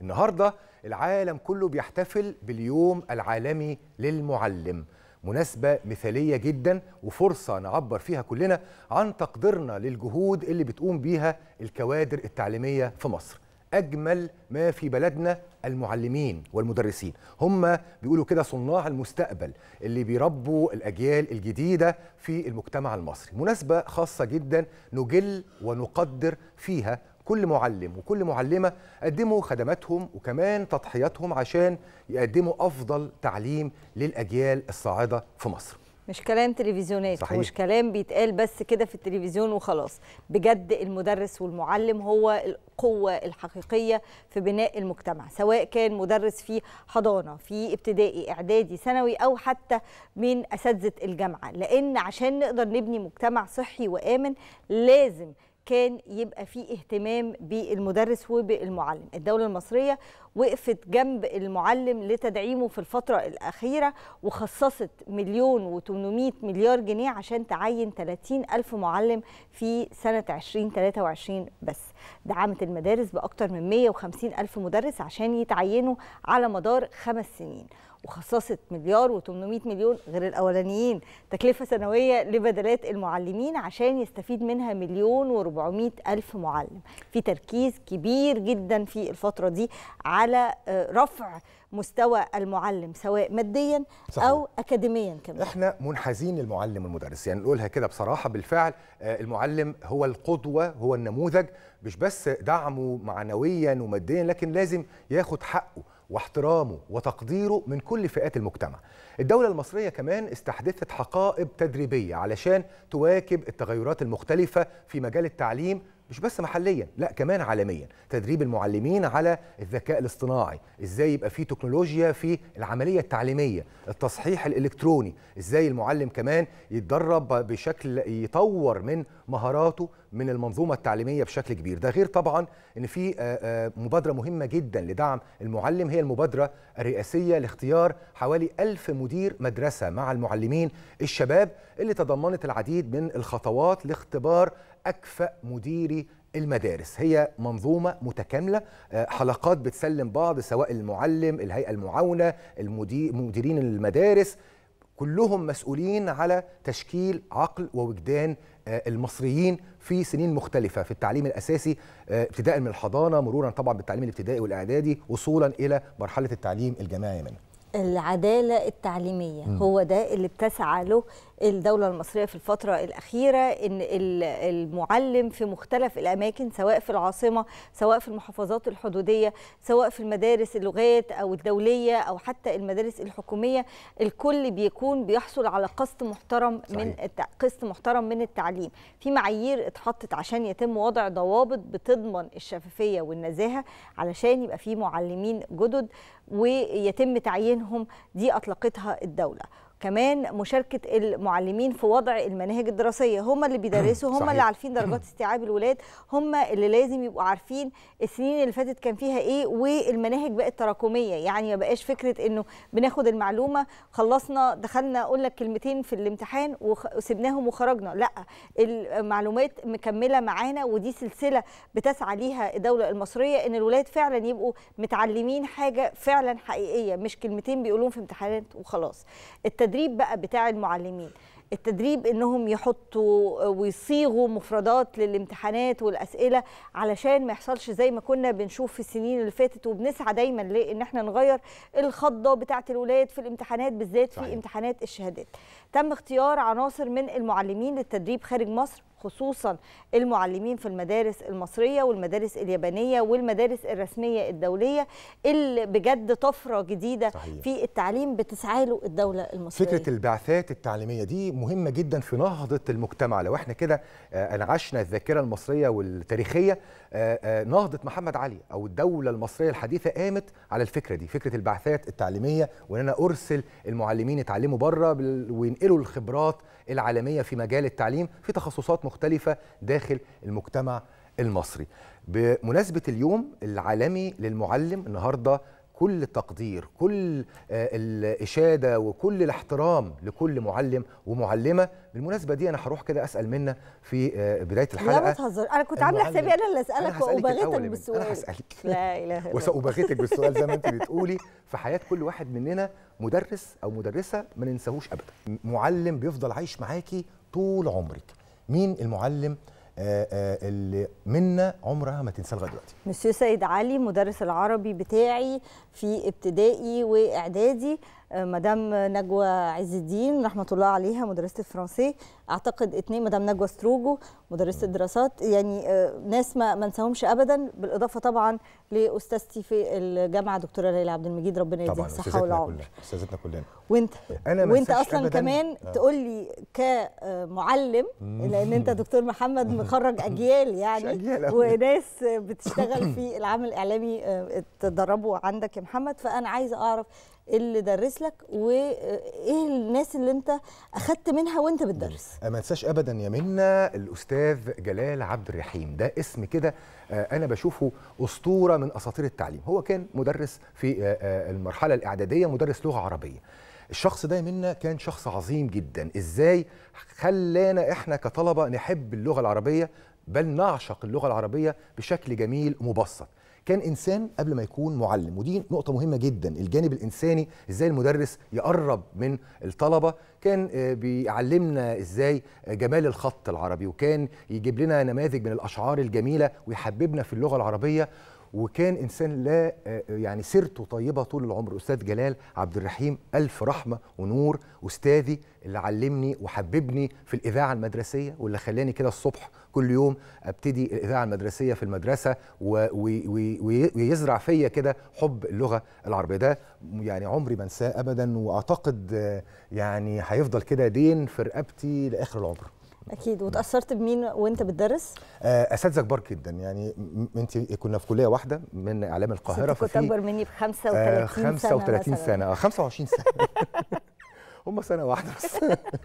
النهارده العالم كله بيحتفل باليوم العالمي للمعلم مناسبة مثالية جدا وفرصة نعبر فيها كلنا عن تقديرنا للجهود اللي بتقوم بيها الكوادر التعليمية في مصر أجمل ما في بلدنا المعلمين والمدرسين هم بيقولوا كده صناع المستقبل اللي بيربوا الأجيال الجديدة في المجتمع المصري مناسبة خاصة جدا نجل ونقدر فيها كل معلم وكل معلمة قدموا خدماتهم وكمان تضحياتهم عشان يقدموا أفضل تعليم للأجيال الصاعدة في مصر مش كلام تلفزيونات صحيح. مش كلام بيتقال بس كده في التلفزيون وخلاص بجد المدرس والمعلم هو القوة الحقيقية في بناء المجتمع سواء كان مدرس في حضانة في ابتدائي إعدادي ثانوي أو حتى من أساتذة الجامعة لأن عشان نقدر نبني مجتمع صحي وآمن لازم كان يبقى في اهتمام بالمدرس وبالمعلم الدولة المصرية وقفت جنب المعلم لتدعيمه في الفترة الأخيرة وخصصت مليون و800 مليار جنيه عشان تعين 30 ألف معلم في سنة 2023 بس دعمت المدارس بأكثر من 150 ألف مدرس عشان يتعينوا على مدار خمس سنين وخصصت مليار و800 مليون غير الاولانيين تكلفه سنويه لبدلات المعلمين عشان يستفيد منها مليون و400 الف معلم في تركيز كبير جدا في الفتره دي على آه، رفع مستوى المعلم سواء ماديا صحيح. او اكاديميا كمان احنا منحازين للمعلم والمدرس يعني نقولها كده بصراحه بالفعل آه، المعلم هو القدوه هو النموذج مش بس دعمه معنويا وماديا لكن لازم ياخد حقه واحترامه وتقديره من كل فئات المجتمع. الدولة المصرية كمان استحدثت حقائب تدريبية علشان تواكب التغيرات المختلفة في مجال التعليم مش بس محليا لا كمان عالميا تدريب المعلمين على الذكاء الاصطناعي ازاي يبقى في تكنولوجيا في العمليه التعليميه التصحيح الالكتروني ازاي المعلم كمان يتدرب بشكل يطور من مهاراته من المنظومه التعليميه بشكل كبير ده غير طبعا ان في آه، آه، مبادره مهمه جدا لدعم المعلم هي المبادره الرئاسيه لاختيار حوالي ألف مدير مدرسه مع المعلمين الشباب اللي تضمنت العديد من الخطوات لاختبار أكفأ مديري المدارس هي منظومة متكاملة آه، حلقات بتسلم بعض سواء المعلم الهيئة المعاونة المدير مديرين المدارس كلهم مسؤولين على تشكيل عقل ووجدان آه، المصريين في سنين مختلفة في التعليم الأساسي آه، ابتداء من الحضانة مرورا طبعا بالتعليم الابتدائي والإعدادي وصولا إلى مرحلة التعليم الجامعي منه العدالة التعليمية م. هو ده اللي بتسعى له الدولة المصرية في الفترة الأخيرة إن المعلم في مختلف الأماكن سواء في العاصمة سواء في المحافظات الحدودية سواء في المدارس اللغات أو الدولية أو حتى المدارس الحكومية الكل بيكون بيحصل على قسط محترم صحيح. من قسط محترم من التعليم في معايير اتحطت عشان يتم وضع ضوابط بتضمن الشفافية والنزاهة علشان يبقى في معلمين جدد ويتم تعيينهم دي أطلقتها الدولة كمان مشاركه المعلمين في وضع المناهج الدراسيه هم اللي بيدرسوا هم اللي عارفين درجات استيعاب الولاد هم اللي لازم يبقوا عارفين السنين اللي فاتت كان فيها ايه والمناهج بقت تراكميه يعني ما بقاش فكره انه بناخد المعلومه خلصنا دخلنا قلنا كلمتين في الامتحان وسبناهم وخرجنا لا المعلومات مكمله معانا ودي سلسله بتسعى ليها الدوله المصريه ان الولاد فعلا يبقوا متعلمين حاجه فعلا حقيقيه مش كلمتين بيقولوهم في امتحانات وخلاص التدريب بقى بتاع المعلمين التدريب انهم يحطوا ويصيغوا مفردات للامتحانات والاسئله علشان ما يحصلش زي ما كنا بنشوف في السنين اللي فاتت وبنسعى دايما لان احنا نغير الخضه بتاعت الولاد في الامتحانات بالذات في امتحانات الشهادات تم اختيار عناصر من المعلمين للتدريب خارج مصر خصوصا المعلمين في المدارس المصرية والمدارس اليابانية والمدارس الرسمية الدولية اللي بجد طفرة جديدة صحيح. في التعليم بتسعى له الدولة المصرية فكرة البعثات التعليمية دي مهمه جدا في نهضه المجتمع لو احنا كده آه، انعشنا الذاكره المصريه والتاريخيه آه، آه، نهضه محمد علي او الدوله المصريه الحديثه قامت على الفكره دي فكره البعثات التعليميه وان انا ارسل المعلمين يتعلموا بره وينقلوا الخبرات العالميه في مجال التعليم في تخصصات مختلفه داخل المجتمع المصري بمناسبه اليوم العالمي للمعلم النهارده كل التقدير كل آه، الإشادة وكل الاحترام لكل معلم ومعلمة بالمناسبة دي أنا هروح كده أسأل منا في آه، بداية الحلقة لا بتهزر أنا كنت عاملة حسابي أنا اللي أسألك وأباغتك بالسؤال أنا هسألك لا إله إلا وسأباغتك بالسؤال زي ما أنت بتقولي في حياة كل واحد مننا مدرس أو مدرسة ما ننساهوش أبدا معلم بيفضل عايش معاكي طول عمرك مين المعلم آه، آه، اللي منا عمرها ما تنسى لغايه دلوقتي. مسيو سيد علي مدرس العربي بتاعي في ابتدائي واعدادي آه، مدام نجوى عز الدين رحمه الله عليها مدرسه الفرنسي اعتقد اثنين مدام نجوى ستروجو مدرسه الدراسات يعني آه، ناس ما منساهمش ابدا بالاضافه طبعا لاستاذتي في الجامعه دكتوره ليلى عبد المجيد ربنا يديها الصحه والعمر استاذتنا كلنا وانت إيه، أنا وانت اصلا أبداً. كمان آه. تقول لي كمعلم لان انت دكتور محمد مخرج اجيال يعني أجيال وناس بتشتغل في العمل الاعلامي آه، تدربوا عندك يا محمد فانا عايزه اعرف اللي درس لك وايه الناس اللي انت اخدت منها وانت بتدرس ما تنساش ابدا يا منا الاستاذ جلال عبد الرحيم ده اسم كده آه، انا بشوفه اسطوره من اساطير التعليم هو كان مدرس في آه، آه، المرحله الاعداديه مدرس لغه عربيه الشخص ده منا كان شخص عظيم جدا ازاي خلانا احنا كطلبه نحب اللغه العربيه بل نعشق اللغه العربيه بشكل جميل مبسط كان انسان قبل ما يكون معلم ودي نقطه مهمه جدا الجانب الانساني ازاي المدرس يقرب من الطلبه كان آه، بيعلمنا ازاي آه، جمال الخط العربي وكان يجيب لنا نماذج من الاشعار الجميله ويحببنا في اللغه العربيه وكان انسان لا آه، آه، يعني سيرته طيبه طول العمر استاذ جلال عبد الرحيم الف رحمه ونور استاذي اللي علمني وحببني في الاذاعه المدرسيه واللي خلاني كده الصبح كل يوم ابتدي الاذاعه المدرسيه في المدرسه ويزرع فيا كده حب اللغه العربيه ده يعني عمري ما انساه ابدا واعتقد آه، يعني هيفضل كده دين في رقبتي لاخر العمر اكيد وتاثرت بمين وانت بتدرس آه، اساتذه كبار جدا يعني انت كنا في كليه واحده من اعلام القاهره كنت اكبر مني ب 35 آه، سنه 35 سنه 25 آه، سنه هم سنه واحده بس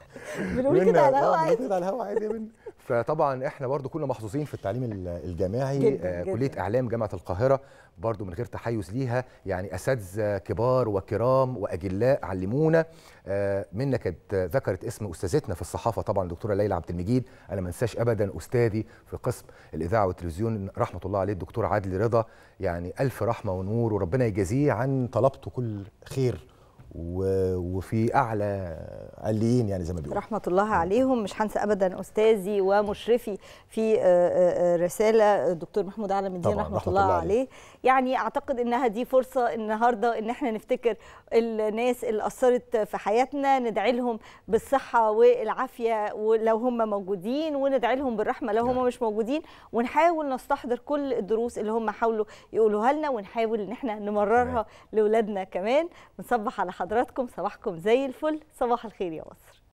بنقول كده على آه، الهوا عادي كده على الهوا عادي من فطبعا احنا برضو كنا محظوظين في التعليم الجامعي آه، جداً كليه اعلام جامعه القاهره برضو من غير تحيز ليها يعني اساتذه كبار وكرام واجلاء علمونا آه، منا كانت ذكرت اسم استاذتنا في الصحافه طبعا الدكتوره ليلى عبد المجيد انا ما انساش ابدا استاذي في قسم الاذاعه والتلفزيون رحمه الله عليه الدكتور عادل رضا يعني الف رحمه ونور وربنا يجازيه عن طلبته كل خير وفي اعلى قليين يعني زي ما بيقولوا رحمه الله عليهم مش هنسى ابدا استاذي ومشرفي في آه، آه، آه، رساله الدكتور محمود علم الدين رحمه, رحمة الله, الله عليه. يعني اعتقد انها دي فرصه النهارده ان احنا نفتكر الناس اللي اثرت في حياتنا ندعي لهم بالصحه والعافيه لو هم موجودين وندعي لهم بالرحمه لو هم نعم. مش موجودين ونحاول نستحضر كل الدروس اللي هم حاولوا يقولوها لنا ونحاول ان احنا نمررها لاولادنا كمان نصبح على حضرتك حضراتكم صباحكم زي الفل صباح الخير يا مصر